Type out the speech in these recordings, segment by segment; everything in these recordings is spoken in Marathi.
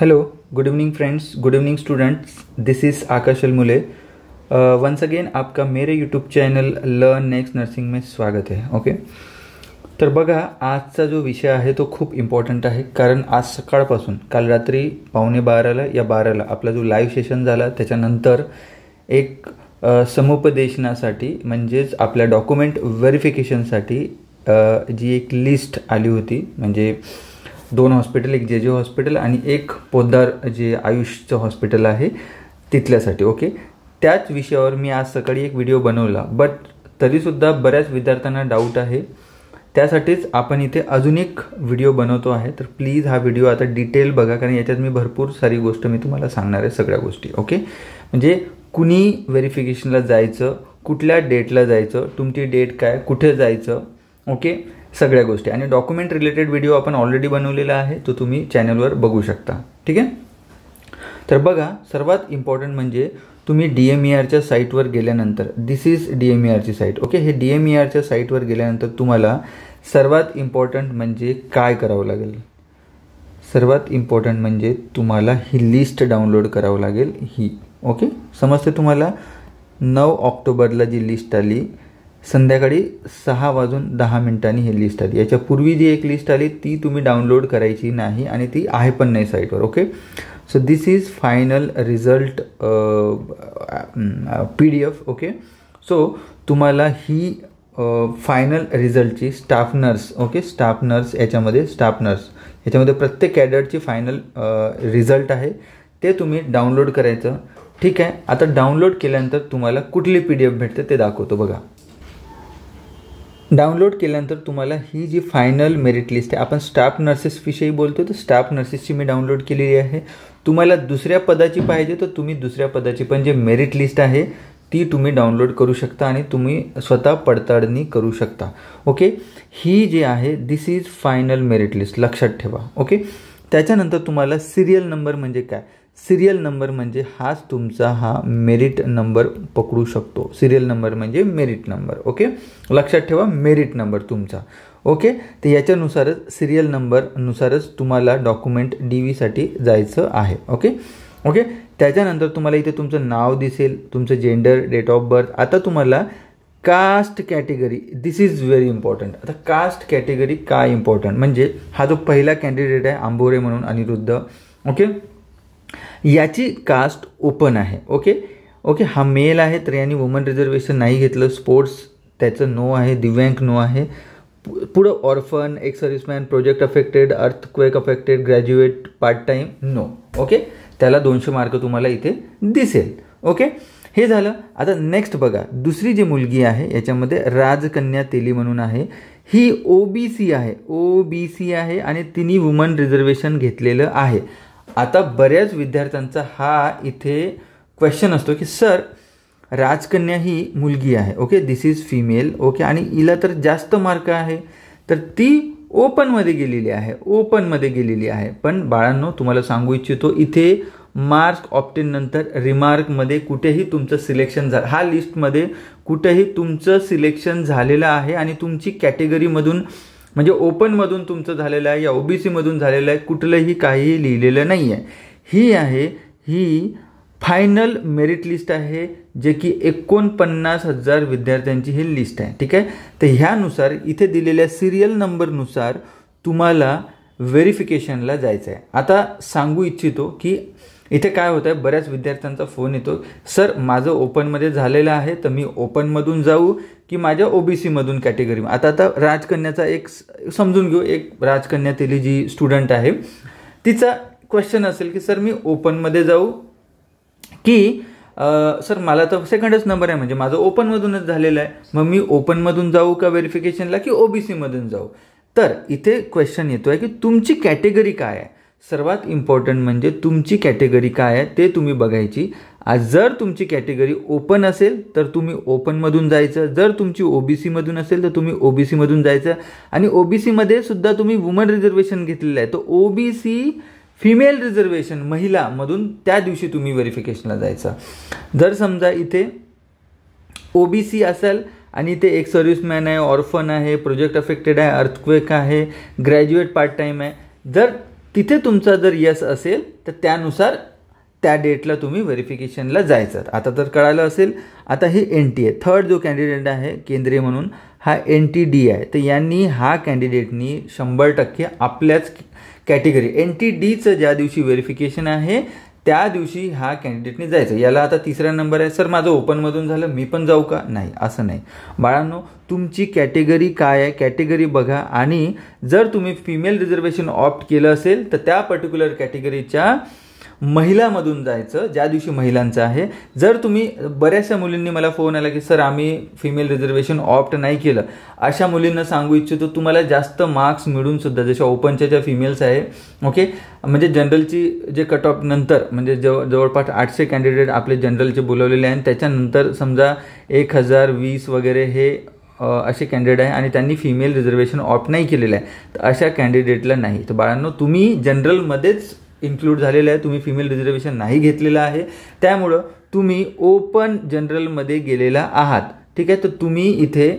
hello good evening friends good evening students this is आकाशल मुले वन्स अगेन आपका मेरे YouTube channel learn next nursing मे स्वागत आहे ओके तर बघा आजचा जो विषय आहे तो खूप इम्पॉर्टंट आहे कारण आज सकाळपासून काल रात्री पावणे बाराला या बाराला आपला जो लाईव्ह सेशन झाला त्याच्यानंतर एक समुपदेशनासाठी म्हणजेच आपल्या डॉक्युमेंट व्हेरिफिकेशनसाठी जी एक लिस्ट आली होती म्हणजे दोन हॉस्पिटल एक जे जे हॉस्पिटल आणि एक पोद्दार जे आयुषचं हॉस्पिटल आहे तिथल्यासाठी ओके त्याच विषयावर मी आज सकाळी एक व्हिडिओ बनवला बट तरीसुद्धा बऱ्याच विद्यार्थ्यांना डाऊट आहे त्यासाठीच आपण इथे अजून एक व्हिडिओ बनवतो आहे तर प्लीज हा व्हिडिओ आता डिटेल बघा कारण याच्यात मी भरपूर सारी गोष्ट मी तुम्हाला सांगणार आहे सगळ्या गोष्टी ओके म्हणजे कुणी व्हेरिफिकेशनला जायचं कुठल्या डेटला जायचं तुमची डेट काय कुठे जायचं ओके सगळ्या गोष्टी आणि डॉक्युमेंट रिलेटेड व्हिडिओ आपण ऑलरेडी बनवलेला आहे तो तुम्ही चॅनलवर बघू शकता ठीक आहे तर बघा सर्वात इम्पॉर्टंट म्हणजे तुम्ही डी एम ई e आरच्या साईटवर गेल्यानंतर this is D M E आरची साईट ओके हे डी एम ई e आरच्या साईटवर गेल्यानंतर तुम्हाला सर्वात इम्पॉर्टंट म्हणजे काय करावं लागेल सर्वात इम्पॉर्टंट म्हणजे तुम्हाला ही लिस्ट डाउनलोड करावं लागेल ही ओके समजते तुम्हाला नऊ ऑक्टोबरला जी लिस्ट आली संध्याकाळी सहा वाजून दहा मिनिटांनी ही लिस्ट आली याच्यापूर्वी जी एक लिस्ट आली ती तुम्ही डाउनलोड करायची नाही आणि ती आहे पण नाही साईटवर okay so this is final result P D F okay so तुम्हाला ही फायनल रिझल्टची staff nurse okay staff nurse याच्यामध्ये स्टाफ नर्स याच्यामध्ये प्रत्येक कॅडरची फायनल रिझल्ट आहे ते तुम्ही डाउनलोड करायचं ठीक आहे आता डाउनलोड केल्यानंतर तुम्हाला कुठली पी डी एफ भेटते ते दाखवतो बघा डाउनलोड केल्यानंतर तुम्हाला ही जी फायनल मेरिट लिस्ट आहे आपण स्टाफ नर्सेसविषयी बोलतो तर स्टाफ नर्सेसची मी डाउनलोड केलेली आहे तुम्हाला दुसऱ्या पदाची पाहिजे तर तुम्ही दुसऱ्या पदाची पण जे मेरिट लिस्ट आहे ती तुम्ही डाउनलोड करू शकता आणि तुम्ही स्वतः पडताळणी करू शकता ओके ही जी आहे this is final merit list लक्षात ठेवा ओके त्याच्यानंतर तुम्हाला सिरियल नंबर म्हणजे काय सिरियल नंबर म्हणजे हाच तुमचा हा मेरिट नंबर पकडू शकतो सिरियल नंबर म्हणजे मेरिट नंबर ओके लक्षात ठेवा मेरिट नंबर तुमचा ओके तर याच्यानुसारच सिरियल नंबरनुसारच तुम्हाला डॉक्युमेंट डी व्हीसाठी जायचं आहे ओके ओके त्याच्यानंतर तुम्हाला इथे तुमचं नाव दिसेल तुमचं जेंडर डेट ऑफ बर्थ आता तुम्हाला caste category this is very important आता कास्ट कॅटेगरी का इम्पॉर्टंट म्हणजे हा जो पहिला कॅन्डिडेट आहे आंबोरे म्हणून अनिरुद्ध ओके याची कास्ट ओपन आहे ओके ओके हा मेल आहे तर यांनी वुमन रिझर्वेशन नाही घेतलं स्पोर्ट्स त्याचं नो आहे दिव्यांग नो आहे पुढं orphan ex serviceman project affected earthquake affected graduate part time no okay त्याला दोनशे मार्क तुम्हाला इथे दिसेल ओके हे झालं आता नेक्स्ट बघा दुसरी जी मुलगी आहे याच्यामध्ये राजकन्या तेली म्हणून आहे ही ओ बी सी आहे ओ बी सी आहे आणि तिने वुमन रिझर्वेशन घेतलेलं आहे आता बऱ्याच विद्यार्थ्यांचा हा इथे क्वेश्चन असतो की सर राजकन्या ही मुलगी आहे okay this is female okay आणि हिला तर जास्त मार्क आहे तर ती ओपनमध्ये गेलेली आहे ओपनमध्ये गेलेली आहे पण बाळांनो तुम्हाला सांगू इच्छितो इथे मार्क्स ऑप्टेन नंतर रिमार्कमध्ये कुठेही तुमचं सिलेक्शन झालं हा लिस्टमध्ये कुठेही तुमचं सिलेक्शन झालेलं आहे आणि तुमची कॅटेगरीमधून म्हणजे ओपनमधून तुमचं झालेलं आहे या ओबीसीमधून झालेलं आहे कुठलंही काहीही लिहिलेलं नाही आहे ही आहे ही फायनल मेरिट लिस्ट आहे जे की एकोणपन्नास हजार विद्यार्थ्यांची ही लिस्ट आहे ठीक आहे तर ह्यानुसार इथे दिलेल्या सिरियल नंबरनुसार तुम्हाला व्हेरिफिकेशनला जायचं आहे आता सांगू इच्छितो की इथे काय होतंय बऱ्याच विद्यार्थ्यांचा फोन येतो सर माझं ओपनमध्ये झालेलं आहे तर मी ओपनमधून जाऊ की माझ्या ओबीसीमधून कॅटेगरी आता आता राजकन्याचा एक समजून घेऊ एक राजकन्यातील जी स्टुडंट आहे तिचा क्वेश्चन असेल की सर मी ओपनमध्ये जाऊ की सर मला तर सेकंडच नंबर आहे म्हणजे माझं ओपनमधूनच झालेलं आहे मग मी ओपनमधून जाऊ का व्हेरिफिकेशनला की ओबीसीमधून जाऊ तर इथे क्वेश्चन येतो आहे की तुमची कॅटेगरी काय आहे सर्वात इम्पॉर्टंट म्हणजे तुमची कॅटेगरी काय आहे ते तुम्ही बघायची आज जर तुमची कॅटेगरी ओपन असेल तर तुम्ही ओपनमधून जायचं जर तुमची ओबीसीमधून असेल तर तुम्ही ओबीसीमधून जायचं आणि ओबीसीमध्ये सुद्धा तुम्ही वुमन रिझर्वेशन घेतलेलं आहे तर ओबीसी फिमेल रिझर्वेशन महिलामधून त्या दिवशी तुम्ही व्हेरिफिकेशनला जायचं जर समजा इथे ओबीसी असेल आणि इथे एक सर्व्हिसमॅन आहे ऑर्फन आहे प्रोजेक्ट अफेक्टेड आहे अर्थक्वेक आहे ग्रॅज्युएट पार्ट टाईम आहे जर तिथे तुमचा जर यस असेल तर त्यानुसार त्या डेटला तुम्ही व्हेरिफिकेशनला जायचं आता तर कळालं असेल आता हे एन टी आहे थर्ड जो कॅन्डिडेट आहे केंद्रीय म्हणून हा एन टी डी आहे तर यांनी हा कॅन्डिडेटनी शंभर टक्के आपल्याच कॅटेगरी एन टी डीचं ज्या दिवशी व्हेरिफिकेशन आहे त्या दिवशी ह्या कॅन्डिडेटने जायचं याला आता तिसरा नंबर आहे सर माझं ओपनमधून झालं मी पण जाऊ का नाही असं नाही बाळांनो तुमची कॅटेगरी काय आहे कॅटेगरी बघा आणि जर तुम्ही फिमेल रिझर्वेशन ऑप्ट केलं असेल तर त्या पर्टिक्युलर कॅटेगरीच्या महिलामधून जायचं ज्या दिवशी महिलांचं आहे जर तुम्ही बऱ्याचशा मुलींनी मला फोन आला की सर आम्ही फिमेल रिझर्वेशन ऑप्ट नाही केलं अशा मुलींना सांगू इच्छितो तुम्हाला जास्त मार्क्स सुद्धा जशा ओपनच्या ज्या फिमेल्स आहे ओके म्हणजे जनरलची जे कट ऑफ नंतर म्हणजे जव जवळपास आठशे कॅन्डिडेट आपले जनरलचे बोलवलेले आहेत त्याच्यानंतर समजा एक हजार वीस वगैरे हे असे कॅन्डिडेट आहे आणि त्यांनी फिमेल रिझर्वेशन ऑप्ट नाही केलेलं आहे तर अशा कॅन्डिडेटला नाही तर बाळांनो तुम्ही जनरलमध्येच इन्क्लूड झालेलं आहे तुम्ही फिमेल रिझर्वेशन नाही घेतलेलं आहे त्यामुळं तुम्ही ओपन जनरलमध्ये गेलेला आहात ठीक आहे तर तुम्ही इथे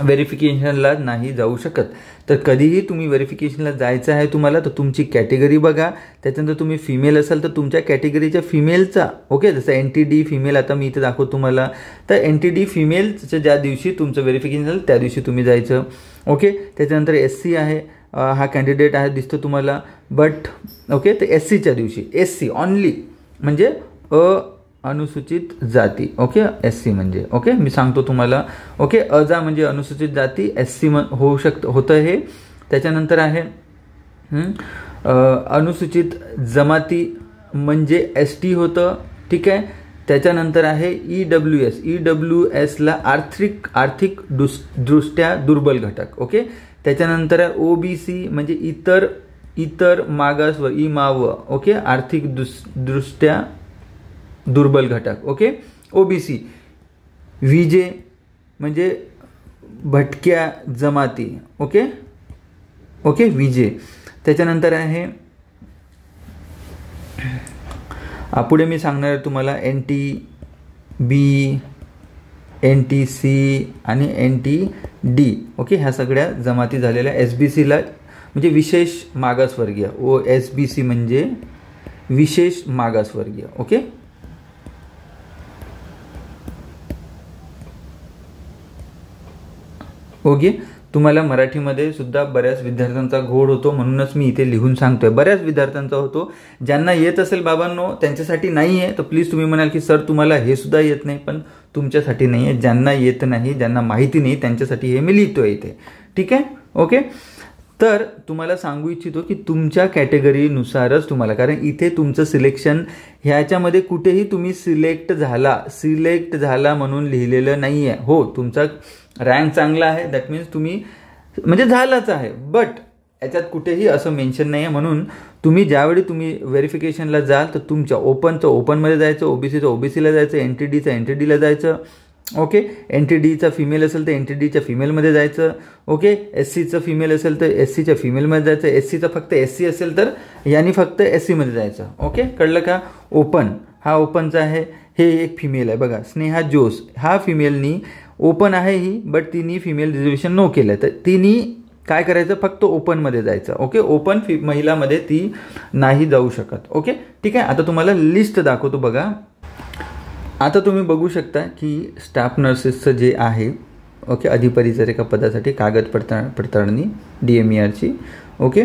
व्हेरिफिकेशनला नाही जाऊ शकत तर कधीही तुम्ही व्हेरिफिकेशनला जायचं आहे तुम्हाला तर तुमची कॅटेगरी बघा त्याच्यानंतर तुम्ही फिमेल असाल तर तुमच्या कॅटेगरीच्या फिमेलचा ओके जसं एन टी डी फिमेल आता मी इथं दाखवतो तुम्हाला तर एन टी डी फिमेलचं ज्या दिवशी तुमचं व्हेरिफिकेशन झालं त्या दिवशी तुम्ही जायचं ओके त्याच्यानंतर एस सी आहे हा कॅन्डिडेट आहे दिसतो तुम्हाला बट ओके तर एस सीच्या दिवशी एस सी ऑनली म्हणजे अ अनुसूचित जाती ओके एस सी म्हणजे ओके मी सांगतो तुम्हाला ओके अजा म्हणजे अनुसूचित जाती एस सी होऊ शकत होतं हे त्याच्यानंतर आहे अनुसूचित जमाती म्हणजे एस टी होतं ठीक आहे त्याच्यानंतर आहे E W S E W एसला आर्थिक आर्थिक दुस दृष्ट्या दुर्बल घटक ओके त्याच्यानंतर ओ बी सी म्हणजे इतर इतर मागास व इमाव ओके आर्थिक दुस दृष्ट्या दुर्बल घटक ओके ओबीसी विजे म्हणजे भटक्या जमाती ओके ओके विजे त्याच्यानंतर आहे पुढे मी सांगणार तुम्हाला N T B N T C आणि एन टी डी ओके ह्या सगळ्या जमाती झालेल्या एस बी सीला म्हणजे विशेष मागासवर्गीय ओ एस बी सी म्हणजे विशेष मागासवर्गीय ओके ओके तुम्हाला मराठीमध्ये सुद्धा बऱ्याच विद्यार्थ्यांचा घोड होतो म्हणूनच मी इथे लिहून सांगतोय बऱ्याच विद्यार्थ्यांचा होतो ज्यांना येत असेल बाबांनो त्यांच्यासाठी नाही आहे तर प्लीज तुम्ही म्हणाल की सर तुम्हाला हे सुद्धा येत नाही पण तुमच्यासाठी नाही आहे ज्यांना येत नाही ज्यांना माहिती नाही त्यांच्यासाठी हे मी लिहितोय इथे ठीक आहे ओके तर तुम्हाला सांगू इच्छितो की तुमच्या कॅटेगरीनुसारच तुम्हाला कारण इथे तुमचं सिलेक्शन ह्याच्यामध्ये कुठेही तुम्ही सिलेक्ट झाला सिलेक्ट झाला म्हणून लिहिलेलं नाही आहे हो तुमचा रँक चांगला आहे दॅट मीन्स तुम्ही म्हणजे झालाच आहे बट याच्यात कुठेही असं मेन्शन नाही आहे म्हणून तुम्ही ज्यावेळी तुम्ही व्हेरिफिकेशनला जाल तर तुमच्या ओपनचं ओपनमध्ये जायचं ओबीसीचं ओबीसीला जायचं एन टी डीचं एन टी डीला जायचं ओके एन टी डीचा फिमेल असेल तर एन टी डीच्या फिमेलमध्ये जायचं ओके एस सीचं फिमेल असेल तर एस सीच्या फिमेलमध्ये जायचं एस सीचं फक्त एस सी असेल तर याने फक्त एस सीमध्ये जायचं ओके कळलं का ओपन हा ओपनचा आहे हे एक फिमेल आहे बघा स्नेहा जोस हा फिमेलनी ओपन आहे ही बट तिने फिमेल रिझर्वेशन नो केलं तर तिने काय करायचं फक्त ओपनमध्ये जायचं ओके ओपन फि महिलामध्ये ती नाही जाऊ शकत ओके ठीक आहे आता तुम्हाला लिस्ट दाखवतो बघा आता तुम्ही बघू शकता की स्टाफ नर्सेसचं जे आहे ओके एका पदासाठी कागद पडता पडताळणी डी एम ई आरची okay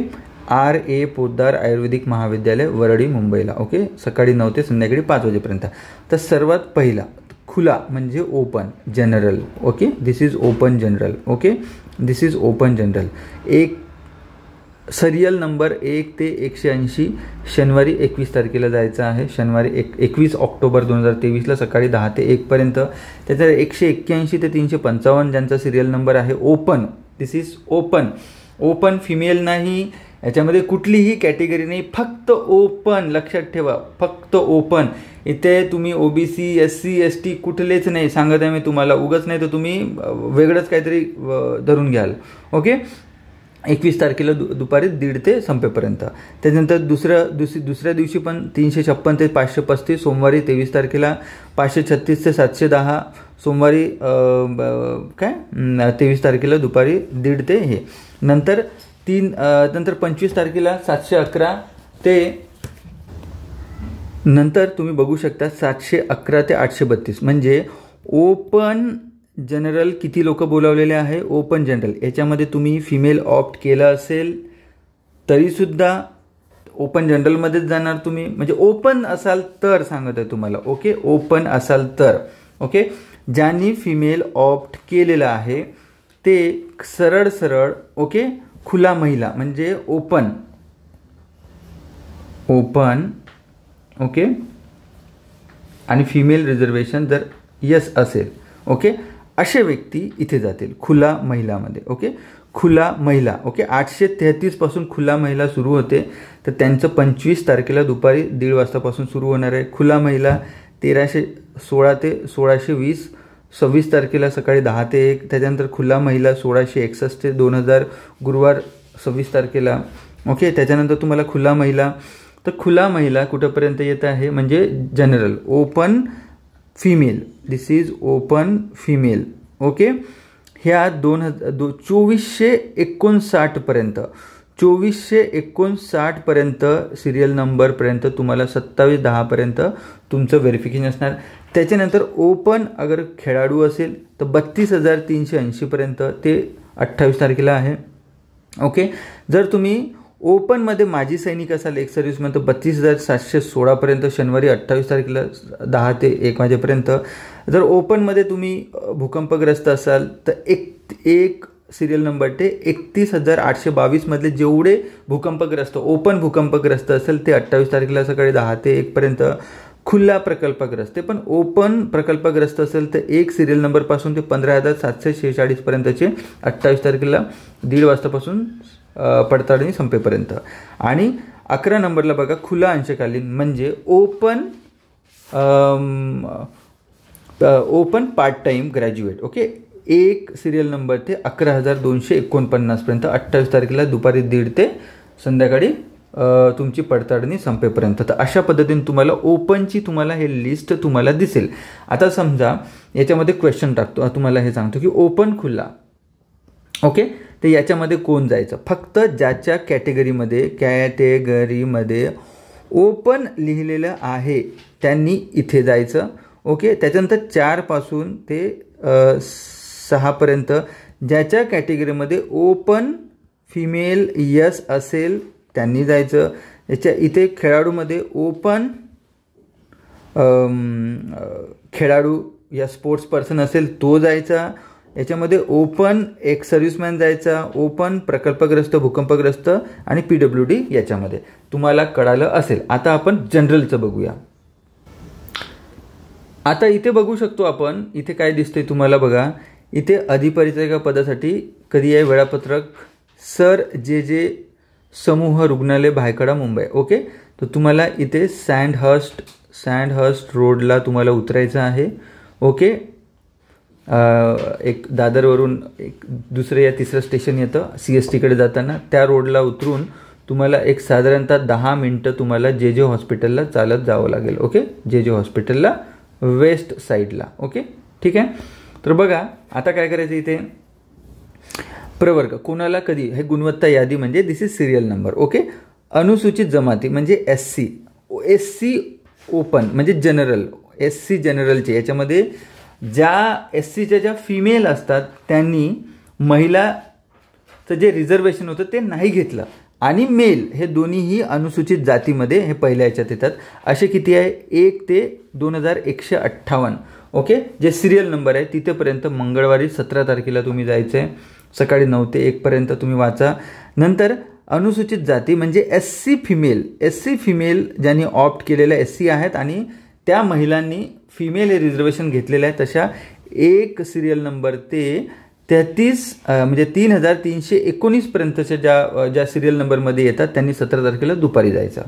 R A Poddar Ayurvedic Mahavidyalaya Worli मुंबईला ओके सकाळी नऊ ते संध्याकाळी पाच वाजेपर्यंत तर सर्वात पहिला खुला म्हणजे open general okay this is open general okay this is open general एक सरियल नंबर एक ते एकशे ऐंशी शनिवारी एकवीस तारखेला जायचं आहे शनिवारी एक एकवीस ऑक्टोबर दोन हजार तेवीसला सकाळी दहा ते एकपर्यंत त्याच्यात एकशे एक्क्याऐंशी ते तीनशे पंचावन्न ज्यांचा सिरियल नंबर आहे open this is open open female नाही याच्यामध्ये कुठलीही कॅटेगरी नाही फक्त ओपन लक्षात ठेवा फक्त ओपन इथे तुम्ही O B C S C S T कुठलेच नाही सांगत आहे मी तुम्हाला उगच नाही तर तुम्ही वेगळंच काहीतरी धरून घ्याल ओके एकवीस तारखेला दु दुपारी दीड ते संपेपर्यंत त्याच्यानंतर दुसऱ्या दुसरी दुसऱ्या दिवशी पण तीनशे छप्पन ते पाचशे पस्तीस सोमवारी तेवीस तारखेला पाचशे छत्तीस ते सातशे दहा सोमवारी काय तेवीस तारखेला दुपारी दीड ते हे नंतर तीन नंतर पंचवीस तारखेला सातशे अकरा ते नंतर तुम्ही बघू शकता सातशे अकरा ते आठशे बत्तीस म्हणजे ओपन जनरल किती लोक बोलावलेले आहे ओपन जनरल याच्यामध्ये तुम्ही फिमेल ऑप्ट केलं असेल तरीसुद्धा ओपन जनरलमध्येच जाणार तुम्ही म्हणजे ओपन असाल तर सांगत आहे तुम्हाला ओके ओपन असाल तर ओके ज्यांनी फिमेल ऑप्ट केलेलं आहे ते सरळ सरळ ओके खुला महिला म्हणजे ओपन ओपन ओके आणि फिमेल रिझर्वेशन जर यस असेल ओके असे व्यक्ती इथे जातील खुला महिलामध्ये ओके खुला महिला ओके आठशे तेहतीसपासून खुला महिला सुरू होते तर त्यांचं पंचवीस तारखेला दुपारी दीड वाजतापासून सुरू होणार आहे खुला महिला तेराशे सोळा ते सोळाशे वीस सव्वीस तारखेला सकाळी दहा ते एक त्याच्यानंतर खुला महिला सोळाशे एकसष्ट ते दोन हजार गुरुवार सव्वीस तारखेला ओके त्याच्यानंतर तुम्हाला खुला महिला तर खुला महिला कुठंपर्यंत येत आहे म्हणजे general open female this is open female okay ह्या दोन हजार दो चोवीसशे एकोणसाठपर्यंत चोवीसशे एकोणसाठपर्यंत सिरियल नंबरपर्यंत तुम्हाला सत्तावीस दहापर्यंत तुमचं व्हेरिफिकेशन असणार त्याच्यानंतर ओपन अगर खेळाडू असेल तर बत्तीस हजार तीनशे ऐंशीपर्यंत ते अठ्ठावीस तारखेला आहे ओके जर तुम्ही ओपनमध्ये माजी सैनिक असाल एक सर्विस म्हणतो बत्तीस हजार सातशे सोळापर्यंत शनिवारी अठ्ठावीस तारखेला दहा ते एक वाजेपर्यंत जर ओपनमध्ये तुम्ही भूकंपग्रस्त असाल तर एक एक सिरियल नंबर ते एकतीस हजार आठशे बावीसमधले जेवढे भूकंपग्रस्त ओपन भूकंपग्रस्त असेल ते अठ्ठावीस तारखेला सकाळी दहा ते एकपर्यंत खुला प्रकल्पग्रस्त ते पण ओपन प्रकल्पग्रस्त असेल तर एक सिरियल नंबरपासून ते पंधरा हजार सातशे शेहेचाळीसपर्यंतचे अठ्ठावीस तारखेला दीड वाजतापासून पडताळणी संपेपर्यंत आणि अकरा नंबरला बघा खुला अंशकालीन म्हणजे open open part time graduate okay एक सिरियल नंबर ते अकरा हजार दोनशे एकोणपन्नासपर्यंत अठ्ठावीस तारखेला दुपारी दीड ते संध्याकाळी तुमची पडताळणी संपेपर्यंत तर अशा पद्धतीने तुम्हाला ओपनची तुम्हाला हे लिस्ट तुम्हाला दिसेल आता समजा याच्यामध्ये क्वेश्चन टाकतो तुम्हाला हे सांगतो की ओपन खुला ओके तर याच्यामध्ये कोण जायचं फक्त ज्याच्या कॅटेगरीमध्ये कॅटेगरीमध्ये ओपन लिहिलेलं आहे त्यांनी इथे जायचं ओके त्याच्यानंतर चारपासून ते सहापर्यंत ज्याच्या कॅटेगरीमध्ये ओपन फिमेल यस असेल त्यांनी जायचं याच्या इथे खेळाडूमध्ये ओपन खेळाडू या स्पोर्ट्स पर्सन असेल तो जायचा याच्यामध्ये ओपन एक सर्व्हिसमॅन जायचा ओपन प्रकल्पग्रस्त भूकंपग्रस्त आणि पी डब्ल्यू डी याच्यामध्ये तुम्हाला कळालं असेल आता आपण जनरलचं बघूया आता इथे बघू शकतो आपण इथे काय दिसतंय तुम्हाला बघा इथे अधिपरिचारिका पदासाठी कधी आहे वेळापत्रक सर जे जे समूह रुग्णालय भायखडा मुंबई ओके तर तुम्हाला इथे सँड हस्ट रोडला तुम्हाला उतरायचं आहे ओके एक दादरवरून एक दुसरं या तिसरं स्टेशन येतं सी एस टीकडे जाताना त्या रोडला उतरून तुम्हाला एक साधारणतः दहा मिनटं तुम्हाला जे जे हॉस्पिटलला चालत जावं लागेल ओके जे जे हॉस्पिटलला वेस्ट साईडला ओके ठीक आहे तर बघा आता काय करायचं इथे प्रवर्ग कोणाला कधी हे गुणवत्ता यादी म्हणजे this is serial number okay अनुसूचित जमाती म्हणजे S C S C open म्हणजे जनरल एस सी जनरलचे याच्यामध्ये ज्या एस सीच्या ज्या फिमेल असतात त्यांनी महिलाचं जे रिझर्वेशन होतं ते नाही घेतलं आणि मेल हे दोन्हीही अनुसूचित जातीमध्ये हे पहिल्या याच्यात येतात असे किती आहे एक ते दोन हजार एकशे अठ्ठावन्न ओके जे सिरियल नंबर आहे तिथेपर्यंत मंगळवारी सतरा तारखेला तुम्ही जायचं आहे सकाळी नऊ ते एकपर्यंत तुम्ही वाचा नंतर अनुसूचित जाती म्हणजे S C female S C female ज्यांनी ऑप्ट केलेल्या एस सी आहेत आणि त्या महिलांनी फिमेल हे रिझर्वेशन घेतलेलं आहे तशा एक सिरियल नंबर ते तेहतीस म्हणजे तीन हजार तीनशे एकोणीसपर्यंतच्या ज्या ज्या सिरियल नंबरमध्ये येतात त्यांनी सतरा तारखेला दुपारी जायचं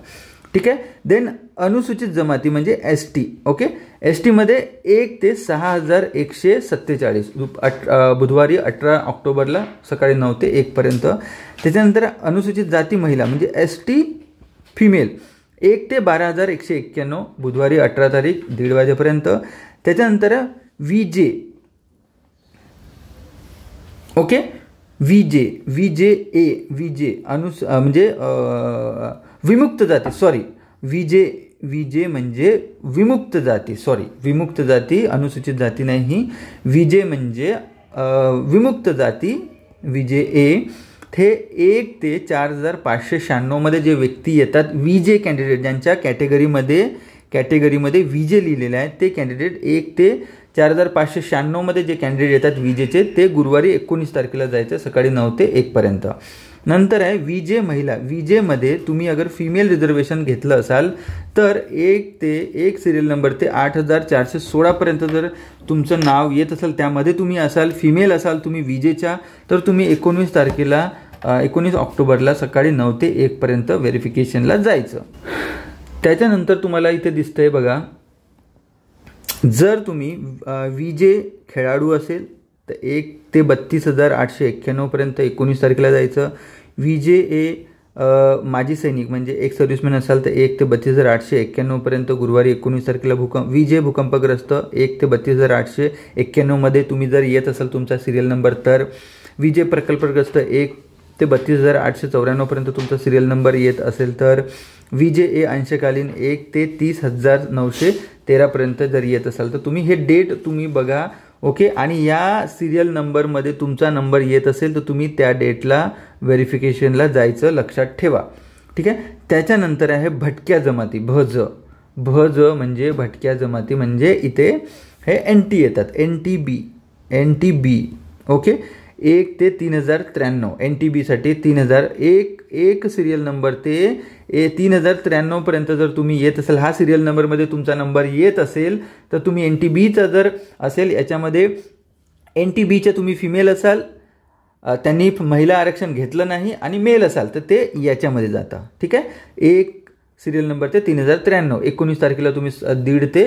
ठीक आहे देन अनुसूचित जमाती म्हणजे एस टी ओके एस टीमध्ये एक ते सहा हजार एकशे सत्तेचाळीस अठ बुधवारी अठरा ऑक्टोबरला सकाळी नऊ ते एकपर्यंत त्याच्यानंतर अनुसूचित जाती महिला म्हणजे एस टी फिमेल एक ते बारा हजार एकशे एक्क्याण्णव बुधवारी अठरा तारीख दीड वाजेपर्यंत त्याच्यानंतर वी जे ओके वी जे वी जे ए वी जे अनुस म्हणजे, म्हणजे विमुक्त जाती सॉरी वी जे वी जे म्हणजे विमुक्त जाती सॉरी विमुक्त जाती अनुसूचित जाती नाही वी जे म्हणजे विमुक्त जाती वी जे ए हे एक ते चार हजार पाचशे शहाण्णवमध्ये जे व्यक्ती येतात वी जे कॅन्डिडेट ज्यांच्या कॅटेगरीमध्ये कॅटेगरीमध्ये वी जे लिहिलेलं आहे ते कॅन्डिडेट एक ते चार हजार पाचशे शहाण्णवमध्ये जे कॅन्डिडेट येतात विजेचे ते गुरुवारी एकोणीस तारखेला जायचं सकाळी नऊ ते एकपर्यंत नंतर आहे विजे महिला विजेमध्ये तुम्ही अगर फिमेल रिझर्वेशन घेतलं असाल तर एक ते एक सिरियल नंबर ते आठ हजार चारशे सोळापर्यंत जर तुमचं नाव येत असेल त्यामध्ये तुम्ही असाल फिमेल असाल तुम्ही विजेच्या तर तुम्ही एकोणवीस तारखेला एकोणीस ऑक्टोबरला सकाळी नऊ ते एकपर्यंत व्हेरिफिकेशनला जायचं त्याच्यानंतर तुम्हाला इथे दिसतंय बघा जर तुम्ही वी जे खेळाडू असेल तर एक ते बत्तीस हजार आठशे एक्क्याण्णवपर्यंत एकोणीस तारखेला जायचं वी ए माजी सैनिक म्हणजे एक सर्व्हिसमॅन असाल तर एक ते बत्तीस हजार आठशे एक्क्याण्णवपर्यंत गुरुवारी एकोणीस तारखेला भूकंप वी जे भूकंपग्रस्त एक ते बत्तीस हजार आठशे एक्क्याण्णवमध्ये तुम्ही जर येत असाल तुमचा सिरियल नंबर तर वी जे प्रकल्पग्रस्त एक ते बत्तीस हजार आठशे चौऱ्याण्णवपर्यंत तुमचा सिरियल नंबर येत असेल तर वीजे ए अंशकालीन एक ते तीस हजार नऊशे तेरापर्यंत जर येत असाल तर तुम्ही हे डेट तुम्ही बघा ओके आणि या सिरियल नंबरमध्ये तुमचा नंबर येत असेल तर तुम्ही त्या डेटला व्हेरिफिकेशनला जायचं लक्षात ठेवा ठीक आहे त्याच्यानंतर आहे भटक्या जमाती भ ज भ ज म्हणजे भटक्या जमाती म्हणजे इथे हे एन टी येतात N T B N T B okay एक ते तीन हजार त्र्याण्णव एन टी बीसाठी तीन हजार एक एक सिरियल नंबर ते ए तीन हजार त्र्याण्णवपर्यंत जर तुम्ही येत असेल हा सिरियल नंबरमध्ये तुमचा नंबर येत असेल तर तुम्ही एन टी बीचा जर असेल याच्यामध्ये एन टी बीच्या तुम्ही फिमेल असाल त्यांनी महिला आरक्षण घेतलं नाही आणि मेल असाल तर ते याच्यामध्ये जातं ठीक आहे एक सिरियल नंबर ते तीन हजार त्र्याण्णव एकोणीस तारखेला तुम्ही दीड ते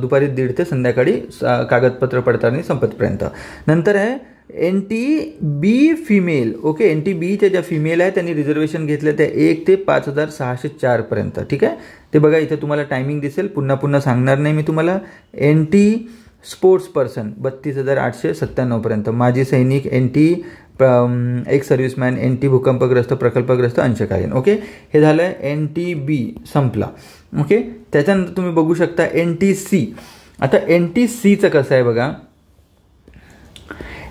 दुपारी दीड ते संध्याकाळी कागदपत्र पडताळणी संपतपर्यंत नंतर आहे N T B female okay N T बीच्या ज्या फिमेल आहे त्यांनी रिझर्वेशन घेतलं त्या एक ते पाच हजार सहाशे चारपर्यंत ठीक आहे ते बघा इथं तुम्हाला टायमिंग दिसेल पुन्हा पुन्हा सांगणार नाही मी तुम्हाला एन टी स्पोर्ट्स पर्सन बत्तीस हजार आठशे सत्त्याण्णवपर्यंत माजी सैनिक N T ex serviceman N T भूकंपग्रस्त प्रकल्पग्रस्त अंशकालीन ओके हे झालं एन टी बी संपला ओके त्याच्यानंतर तुम्ही बघू शकता एन टी सी आता एन टी सीचं कसं आहे बघा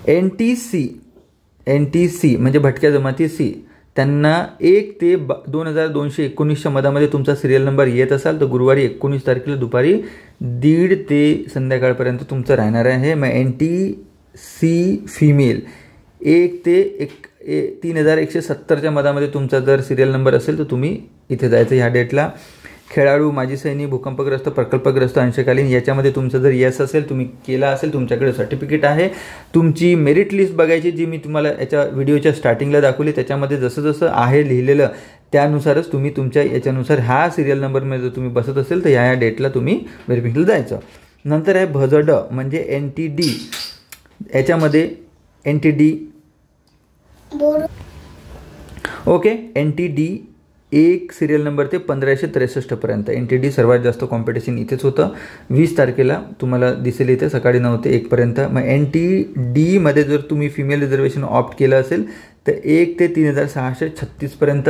N T C N T C म्हणजे भटक्या जमाती सी त्यांना एक ते ब दोन हजार दोनशे एकोणीसच्या मधामध्ये तुमचा सिरियल नंबर येत असाल तर गुरुवारी एकोणीस तारखेला दुपारी दीड ते संध्याकाळपर्यंत तुमचं राहणार आहे मग एन टी सी फिमेल एक ते एक ए तीन हजार एकशे सत्तरच्या मधामध्ये तुमचा जर सिरियल नंबर असेल तर तुम्ही इथे जायचं ह्या डेटला खेळाडू माजी सैनिक भूकंपग्रस्त प्रकल्पग्रस्त अंशकालीन याच्यामध्ये तुमचं जर यस असेल तुम्ही केला असेल तुमच्याकडे सर्टिफिकेट आहे तुमची मेरिट लिस्ट बघायची जी मी तुम्हाला याच्या व्हिडिओच्या स्टार्टिंगला दाखवली त्याच्यामध्ये जसं जसं आहे लिहिलेलं त्यानुसारच तुम्ही तुमच्या याच्यानुसार हा सिरियल नंबरमध्ये जर तुम्ही बसत असेल तर ह्या ह्या डेटला तुम्ही व्हेरिफिकेशन जायचं नंतर आहे भजड म्हणजे एन टी डी याच्यामध्ये N T D okay N T D एक सिरियल नंबर ते पंधराशे त्रेसष्टपर्यंत एन टी डी सर्वात जास्त कॉम्पिटिशन इथेच होतं वीस तारखेला तुम्हाला दिसेल इथे सकाळी नऊ ते एकपर्यंत मग एन टी डीमध्ये जर तुम्ही फिमेल रिझर्वेशन ऑप्ट केलं असेल तर एक ते तीन हजार सहाशे छत्तीसपर्यंत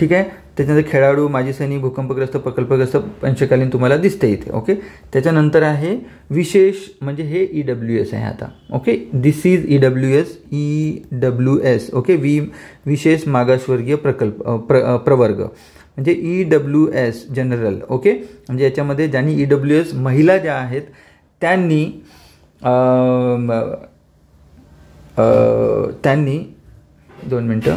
ठीक आहे त्याच्यानंतर खेळाडू माजी सैनिक भूकंपग्रस्त प्रकल्पग्रस्त पंचकालीन तुम्हाला दिसते इथे ओके त्याच्यानंतर आहे विशेष म्हणजे हे ई डब्ल्यू एस आहे आता okay this is E W S E W S okay वी विशेष मागासवर्गीय प्रकल्प प्र प्रवर्ग म्हणजे E W S general okay म्हणजे याच्यामध्ये ज्यांनी ई डब्ल्यू एस महिला ज्या आहेत त्यांनी त्यांनी दोन मिनटं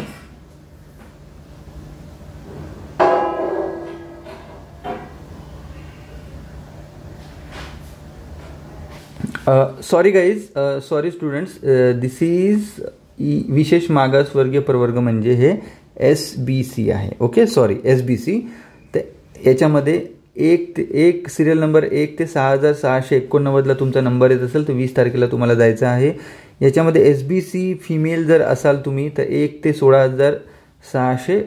sorry guys sorry students this is विशेष मागासवर्गीय प्रवर्ग म्हणजे हे एस बी सी आहे okay sorry S B C तर याच्यामध्ये एक ते एक सिरियल नंबर एक ते सहा हजार सहाशे एकोणनव्वदला तुमचा नंबर येत असेल तर वीस तारखेला तुम्हाला जायचं आहे याच्यामध्ये एस बी सी फिमेल जर असाल तुम्ही तर एक ते सोळा हजार सहाशे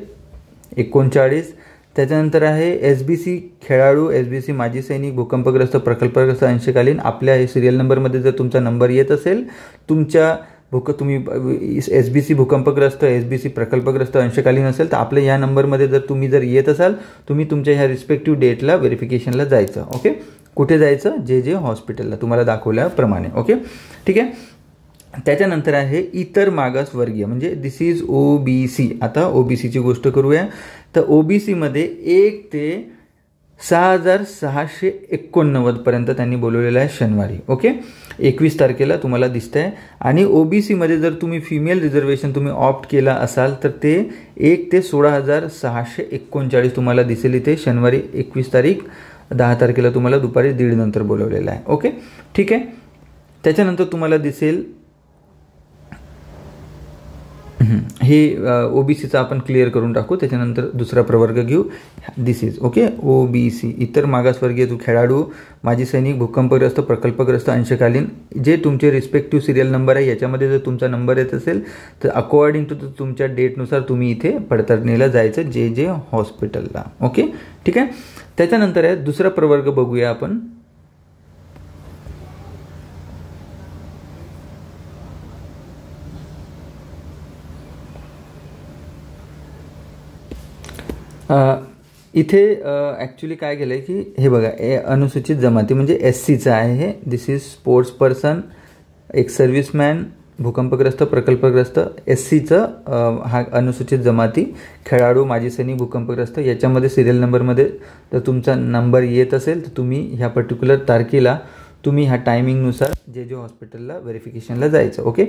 एकोणचाळीस त्याच्यानंतर आहे एस बी सी खेळाडू एस बी सी माजी सैनिक भूकंपग्रस्त प्रकल्पग्रस्त अंशकालीन आपल्या हे सिरियल नंबरमध्ये जर तुमचा नंबर येत असेल तुमच्या भूक तुम्ही एस बी सी भूकंपग्रस्त एस बी सी प्रकल्पग्रस्त अंशकालीन असेल तर आपल्या या नंबरमध्ये जर तुम्ही जर येत असाल तुम्ही तुमच्या ह्या रिस्पेक्टिव्ह डेटला व्हेरिफिकेशनला जायचं ओके कुठे जायचं जे जे हॉस्पिटलला तुम्हाला दाखवल्याप्रमाणे ओके ठीक आहे त्याच्यानंतर आहे इतर मागासवर्गीय म्हणजे this is O B C आता ओ बी सीची गोष्ट करूया तर ओ बी सीमध्ये एक ते सहा हजार सहाशे एकोणनव्वदपर्यंत त्यांनी बोलवलेलं आहे शनिवारी ओके एकवीस तारखेला तुम्हाला दिसतं आहे आणि ओ बी सीमध्ये जर तुम्ही फिमेल रिझर्वेशन तुम्ही ऑप्ट केला असाल तर ते एक ते सोळा हजार सहाशे एकोणचाळीस तुम्हाला दिसेल इथे शनिवारी एकवीस तारीख दहा तारखेला तुम्हाला दुपारी दीड नंतर बोलवलेलं आहे ओके ठीक आहे त्याच्यानंतर तुम्हाला दिसेल हे ओ बी सीचा आपण क्लिअर करून टाकू त्याच्यानंतर दुसरा प्रवर्ग घेऊ this is okay O B C इतर मागासवर्गीय जो खेळाडू माजी सैनिक भूकंपग्रस्त प्रकल्पग्रस्त अंशकालीन जे तुमचे रिस्पेक्टिव्ह सिरियल नंबर आहे याच्यामध्ये जर तुमचा नंबर येत असेल तर अकॉर्डिंग टू तुमच्या डेटनुसार तुम्ही इथे पडतरणीला जायचं जे जे हॉस्पिटलला ओके ठीक आहे त्याच्यानंतर आहे दुसरा प्रवर्ग बघूया आपण इथे ॲक्च्युली काय केलं आहे की हे बघा ए अनुसूचित जमाती म्हणजे एस सीचं आहे हे this is sports person ex serviceman भूकंपग्रस्त प्रकल्पग्रस्त एस सीचं हा अनुसूचित जमाती खेळाडू माजी सैनिक भूकंपग्रस्त याच्यामध्ये सिरियल नंबरमध्ये जर तुमचा नंबर येत असेल तर तुम्ही ह्या पर्टिक्युलर तारखेला तुम्ही ह्या टायमिंगनुसार जे जे हॉस्पिटलला व्हेरिफिकेशनला जायचं ओके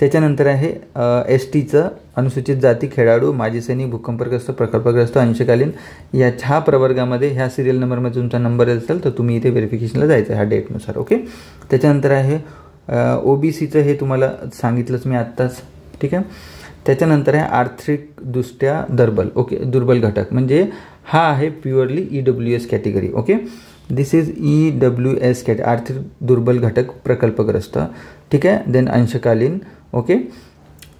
त्याच्यानंतर आहे एस टीचं अनुसूचित जाती खेळाडू माजी सैनिक भूकंपग्रस्त प्रकल्पग्रस्त अंशकालीन या ह्या प्रवर्गामध्ये ह्या सिरियल नंबरमध्ये तुमचा नंबर असेल तर तुम्ही इथे व्हेरिफिकेशनला जायचं ह्या डेटनुसार ओके त्याच्यानंतर आहे ओ बी सीचं हे तुम्हाला सांगितलंच मी आत्ताच ठीक आहे त्याच्यानंतर आहे आर्थिकदृष्ट्या दुर्बल ओके दुर्बल घटक म्हणजे हा आहे purely E W S category okay this is E W S cat आर्थिक दुर्बल घटक प्रकल्पग्रस्त ठीक आहे देन अंशकालीन ओके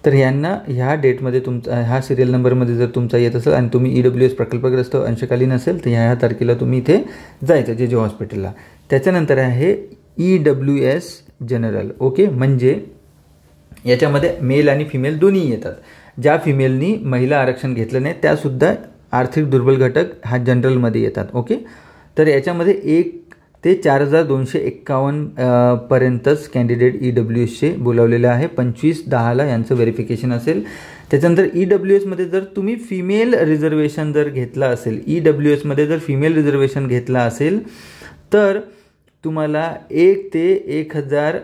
तर ह्यांना ह्या डेटमध्ये तुमचा ह्या सिरियल नंबरमध्ये जर तुमचा येत असेल आणि तुम्ही ई डब्ल्यू एस प्रकल्पग्रस्त अंशकालीन असेल तर ह्या ह्या तारखेला तुम्ही इथे जायचं जे जे हॉस्पिटलला त्याच्यानंतर आहे E W S general okay म्हणजे याच्यामध्ये मेल आणि फिमेल दोन्ही येतात ज्या फिमेलनी महिला आरक्षण घेतलं नाही त्यासुद्धा आर्थिक दुर्बल घटक हा जनरलमध्ये येतात ओके तर याच्यामध्ये एक ते चार हजार दोनशे एक्कावन्न पर्यंतच कॅन्डिडेट ई e डब्ल्यू एसचे बोलावलेलं आहे पंचवीस दहाला यांचं व्हेरिफिकेशन असेल त्याच्यानंतर ई e डब्ल्यू एसमध्ये जर तुम्ही फिमेल रिझर्वेशन जर घेतलं असेल ई e डब्ल्यू एसमध्ये जर फिमेल रिझर्वेशन घेतलं असेल तर तुम्हाला एक ते एक हजार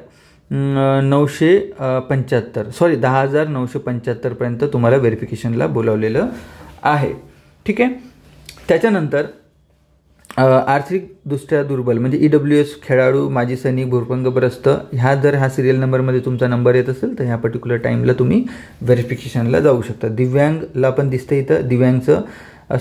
नऊशे पंच्याहत्तर सॉरी दहा हजार नऊशे पंच्याहत्तरपर्यंत तुम्हाला व्हेरिफिकेशनला बोलावलेलं आहे ठीक आहे त्याच्यानंतर आर्थिकदृष्ट्या दुर्बल म्हणजे ई डब्ल्यू एस खेळाडू माजी सैनिक भूरपंगप्रस्त ह्या जर ह्या सिरियल नंबरमध्ये तुमचा नंबर येत असेल तर ह्या पर्टिक्युलर टाईमला तुम्ही व्हेरिफिकेशनला जाऊ शकता दिव्यांगला पण दिसतं इथं दिव्यांगचं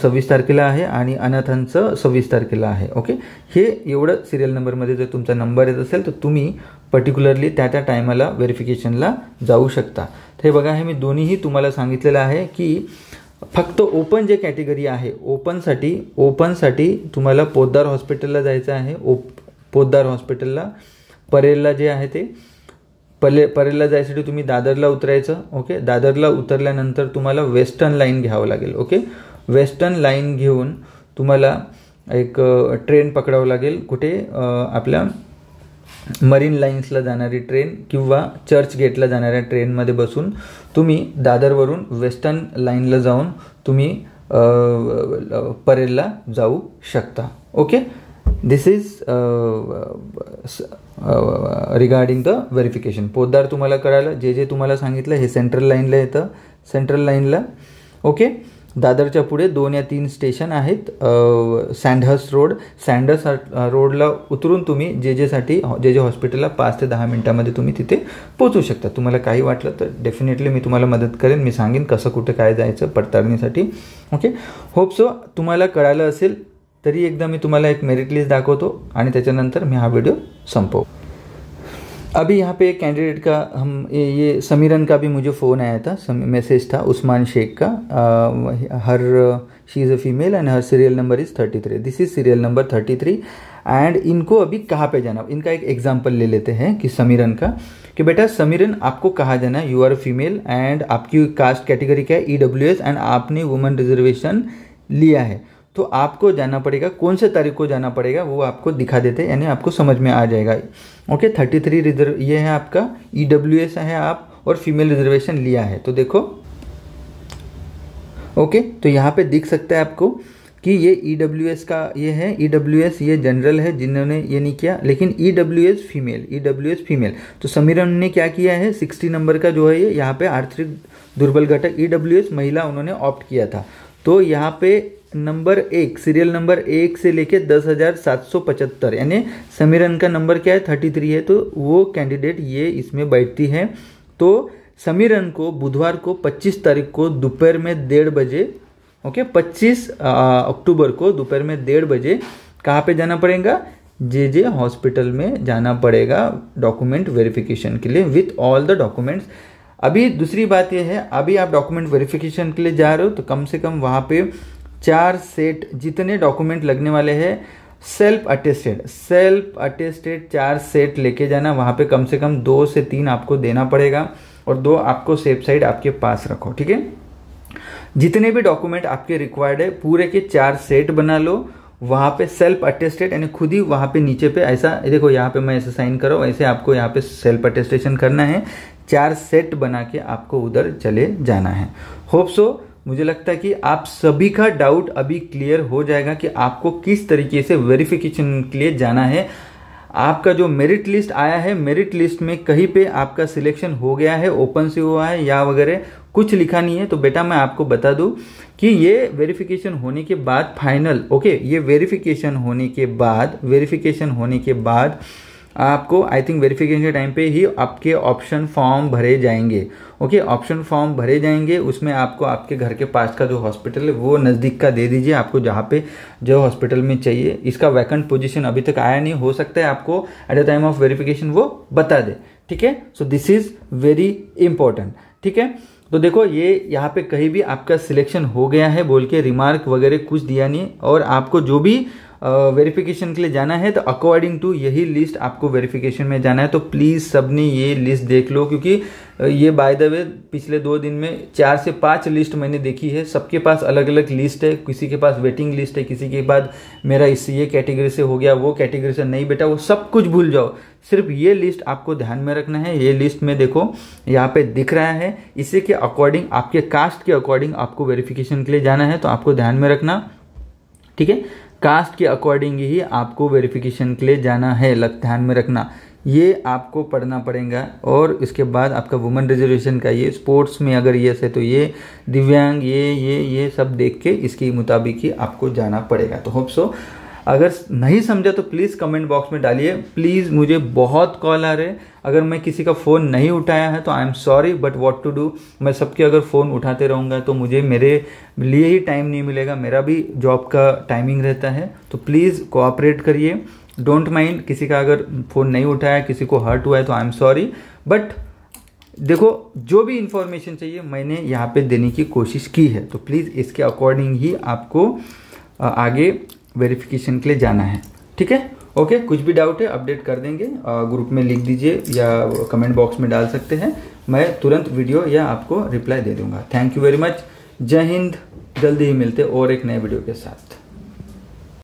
सव्वीस तारखेला आहे आणि अनाथांचं सव्वीस तारखेला आहे ओके हे एवढं सिरियल नंबरमध्ये जर तुमचा नंबर येत असेल तर तुम्ही पर्टिक्युलरली त्या त्या टायमाला व्हेरिफिकेशनला जाऊ शकता हे बघा हे मी दोन्हीही तुम्हाला सांगितलेलं आहे की फक्त ओपन जे कॅटेगरी आहे ओपनसाठी ओपनसाठी तुम्हाला पोद्दार हॉस्पिटलला जायचं आहे ओप पोद्दार हॉस्पिटलला परेलला जे आहे ते पले परेलला जायसाठी तुम्ही दादरला उतरायचं ओके दादरला उतरल्यानंतर तुम्हाला वेस्टर्न लाईन घ्यावं लागेल ओके वेस्टर्न लाईन घेऊन तुम्हाला एक ट्रेन पकडावं लागेल कुठे आपल्या मरीन लाईन्सला जाणारी ट्रेन किंवा चर्च गेटला जाणाऱ्या ट्रेनमध्ये बसून तुम्ही दादरवरून वेस्टर्न लाईनला जाऊन तुम्ही परेलला जाऊ शकता okay this is regarding the verification Poddar तुम्हाला कळालं जे जे तुम्हाला सांगितलं हे सेंट्रल लाईनला येतं सेंट्रल लाईनला ओके दादरच्या पुढे दोन या तीन स्टेशन आहेत सँडहर्स रोड सँडर्स रोडला उतरून तुम्ही जे जेसाठी जे जे हॉस्पिटलला पाच ते दहा मिनिटामध्ये तुम्ही तिथे पोहोचू शकता तुम्हाला काही वाटलं तर डेफिनेटली मी तुम्हाला मदत करेन मी सांगेन कसं कुठं काय जायचं पडताळणीसाठी ओके होप सो तुम्हाला कळालं असेल तरी एकदा मी तुम्हाला एक मेरिट लिस्ट दाखवतो आणि त्याच्यानंतर मी हा व्हिडिओ संपवतो अभी यहाँ पे एक कैंडिडेट का हम ये समीरन का भी मुझे फ़ोन आया था मैसेज था उस्मान शेख का आ, her she is a female and her serial number is thirty three this is serial number thirty three and इनको अभी कहाँ पे जाना इनका एक एग्जाम्पल ले लेते हैं कि समीरन का कि बेटा समीरन आपको कहाँ जाना है यू आर फीमेल एंड आपकी कास्ट कैटेगरी क्या है ई डब्ल्यू एस एंड आपने वुमेन रिजर्वेशन लिया है तो आपको जाना पड़ेगा कौन से तारीख को जाना पड़ेगा वो आपको दिखा देते हैं यानी आपको समझ में आ जाएगा ओके थर्टी थ्री रिजर्व ये है आपका ई डब्ल्यू एस है आप और फीमेल रिजर्वेशन लिया है तो देखो ओके तो यहाँ पे दिख सकता है आपको कि ये ई डब्ल्यू एस का ये है ई डब्ल्यू एस ये जनरल है जिन्होंने ये नहीं किया लेकिन E W S female E W S female तो समीरन ने क्या किया है सिक्सटी नंबर का जो है ये यहाँ पे आर्थिक दुर्बल घटक ई डब्ल्यू एस महिला उन्होंने ऑप्ट किया था तो यहाँ पे नंबर एक सीरियल नंबर एक से लेके दस हज़ार सात सौ पचहत्तर यानी समीरन का नंबर क्या है थर्टी थ्री है तो वो कैंडिडेट ये इसमें बैठती है तो समीरन को बुधवार को पच्चीस तारीख को दोपहर में डेढ़ बजे ओके पच्चीस अक्टूबर को दोपहर में डेढ़ बजे कहाँ पे जाना पड़ेगा जे जे हॉस्पिटल में जाना पड़ेगा डॉक्यूमेंट वेरिफिकेशन के लिए विथ ऑल द डॉक्यूमेंट्स अभी दूसरी बात यह है अभी आप डॉक्यूमेंट वेरिफिकेशन के लिए जा रहे हो तो कम से कम वहाँ पे चार सेट जितने डॉक्यूमेंट लगने वाले हैं सेल्फ अटेस्टेड सेल्फ अटेस्टेड चार सेट लेके जाना वहाँ पे कम से कम दो से तीन आपको देना पड़ेगा और दो आपको सेफ साइड आपके पास रखो ठीक है जितने भी डॉक्यूमेंट आपके रिक्वायर्ड है पूरे के चार सेट बना लो वहाँ पे सेल्फ अटेस्टेड यानी खुद ही वहाँ पे नीचे पे ऐसा देखो यहाँ पे मैं ऐसे साइन करो ऐसे आपको यहाँ पे सेल्फ अटेस्टेशन करना है चार सेट बना के आपको उधर चले जाना है होप सो मुझे लगता है कि आप सभी का डाउट अभी क्लियर हो जाएगा कि आपको किस तरीके से वेरिफिकेशन के लिए जाना है आपका जो मेरिट लिस्ट आया है मेरिट लिस्ट में कहीं पे आपका सिलेक्शन हो गया है ओपन से हुआ है या वगैरह कुछ लिखा नहीं है तो बेटा मैं आपको बता दूं कि ये वेरिफिकेशन होने के बाद फाइनल ओके ये वेरिफिकेशन होने के बाद वेरिफिकेशन होने के बाद आपको आई थिंक वेरिफिकेशन के टाइम पे ही आपके ऑप्शन फॉर्म भरे जाएंगे ओके ऑप्शन फॉर्म भरे जाएंगे उसमें आपको आपके घर के पास का जो हॉस्पिटल है वो नज़दीक का दे दीजिए आपको जहाँ पे जो हॉस्पिटल में चाहिए इसका वैकेंट पोजीशन अभी तक आया नहीं हो सकता है आपको at the time of verification वो बता दे ठीक है so this is very important ठीक है तो देखो ये यहाँ पे कहीं भी आपका सिलेक्शन हो गया है बोल के रिमार्क वगैरह कुछ दिया नहीं और आपको जो भी वेरिफिकेशन के लिए जाना है तो अकॉर्डिंग टू यही लिस्ट आपको वेरिफिकेशन में जाना है तो प्लीज़ सबने ये लिस्ट देख लो क्योंकि ये बाय द वे पिछले दो दिन में चार से पांच लिस्ट मैंने देखी है सबके पास अलग अलग लिस्ट है किसी के पास वेटिंग लिस्ट है किसी के बाद मेरा इस ये कैटेगरी से हो गया वो कैटेगरी से नहीं बेटा वो सब कुछ भूल जाओ सिर्फ ये लिस्ट आपको ध्यान में रखना है ये लिस्ट में देखो यहाँ पे दिख रहा है इसी के अकॉर्डिंग आपके कास्ट के अकॉर्डिंग आपको वेरिफिकेशन के लिए जाना है तो आपको ध्यान में रखना ठीक है कास्ट के अकॉर्डिंग ही आपको वेरिफिकेशन के लिए जाना है लग ध्यान में रखना ये आपको पढ़ना पड़ेगा और इसके बाद आपका वुमेन रिजर्वेशन का ये स्पोर्ट्स में अगर ये है तो ये दिव्यांग ये ये ये सब देख के इसके मुताबिक ही आपको जाना पड़ेगा तो होप सो अगर नहीं समझा तो प्लीज़ कमेंट बॉक्स में डालिए प्लीज़ मुझे बहुत कॉल आ रहे अगर मैं किसी का फ़ोन नहीं उठाया है तो I am sorry but what to do मैं सबके अगर फ़ोन उठाते रहूँगा तो मुझे मेरे लिए ही टाइम नहीं मिलेगा मेरा भी जॉब का टाइमिंग रहता है तो प्लीज़ कोऑपरेट करिए डोंट माइंड किसी का अगर फ़ोन नहीं उठाया किसी को हर्ट हुआ है तो आई एम सॉरी बट देखो जो भी इंफॉर्मेशन चाहिए मैंने यहाँ पे देने की कोशिश की है तो प्लीज़ इसके अकॉर्डिंग ही आपको आगे वेरिफिकेशन के लिए जाना है ठीक है ओके कुछ भी डाउट है अपडेट कर देंगे ग्रुप में लिख दीजिए या कमेंट बॉक्स में डाल सकते हैं मैं तुरंत वीडियो या आपको रिप्लाई दे दूंगा थैंक यू वेरी मच जय हिंद जल्दी ही मिलते और एक नए वीडियो के साथ